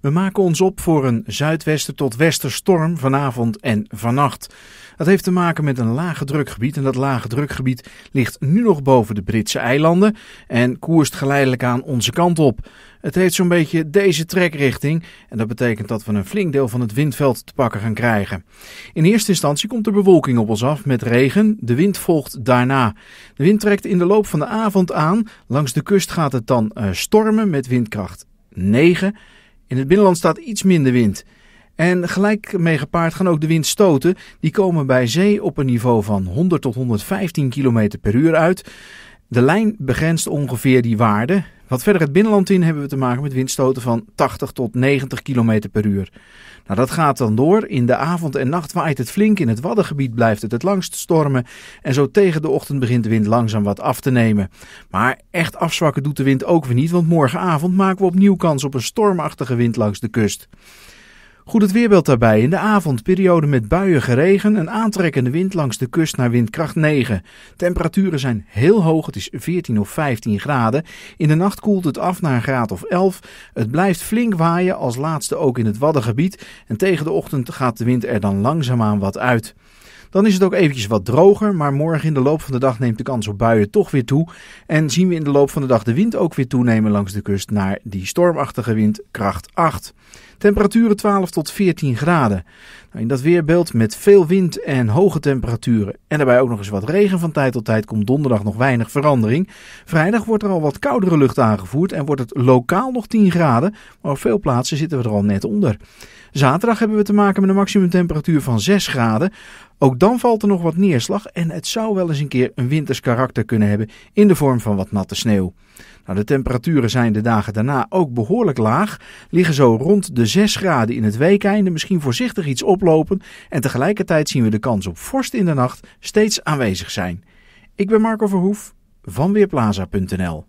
We maken ons op voor een zuidwesten tot westerstorm vanavond en vannacht. Dat heeft te maken met een lage drukgebied en dat lage drukgebied ligt nu nog boven de Britse eilanden en koerst geleidelijk aan onze kant op. Het heeft zo'n beetje deze trekrichting en dat betekent dat we een flink deel van het windveld te pakken gaan krijgen. In eerste instantie komt de bewolking op ons af met regen, de wind volgt daarna. De wind trekt in de loop van de avond aan, langs de kust gaat het dan eh, stormen met windkracht 9 in het binnenland staat iets minder wind. En gelijk mee gepaard gaan ook de windstoten. Die komen bij zee op een niveau van 100 tot 115 km per uur uit. De lijn begrenst ongeveer die waarde. Wat verder het binnenland in hebben we te maken met windstoten van 80 tot 90 km per uur. Nou, dat gaat dan door. In de avond en nacht waait het flink. In het Waddengebied blijft het het langst stormen. En zo tegen de ochtend begint de wind langzaam wat af te nemen. Maar echt afzwakken doet de wind ook weer niet, want morgenavond maken we opnieuw kans op een stormachtige wind langs de kust. Goed het weerbeeld daarbij. In de avond periode met buien geregen. Een aantrekkende wind langs de kust naar windkracht 9. Temperaturen zijn heel hoog. Het is 14 of 15 graden. In de nacht koelt het af naar een graad of 11. Het blijft flink waaien. Als laatste ook in het Waddengebied. En tegen de ochtend gaat de wind er dan langzaamaan wat uit. Dan is het ook eventjes wat droger, maar morgen in de loop van de dag neemt de kans op buien toch weer toe. En zien we in de loop van de dag de wind ook weer toenemen langs de kust naar die stormachtige wind kracht 8. Temperaturen 12 tot 14 graden. Nou, in dat weerbeeld met veel wind en hoge temperaturen en daarbij ook nog eens wat regen van tijd tot tijd komt donderdag nog weinig verandering. Vrijdag wordt er al wat koudere lucht aangevoerd en wordt het lokaal nog 10 graden, maar op veel plaatsen zitten we er al net onder. Zaterdag hebben we te maken met een maximumtemperatuur van 6 graden. Ook dan valt er nog wat neerslag en het zou wel eens een keer een winters karakter kunnen hebben in de vorm van wat natte sneeuw. Nou, de temperaturen zijn de dagen daarna ook behoorlijk laag. Liggen zo rond de 6 graden in het weekeinde, misschien voorzichtig iets oplopen. En tegelijkertijd zien we de kans op vorst in de nacht steeds aanwezig zijn. Ik ben Marco Verhoef van Weerplaza.nl.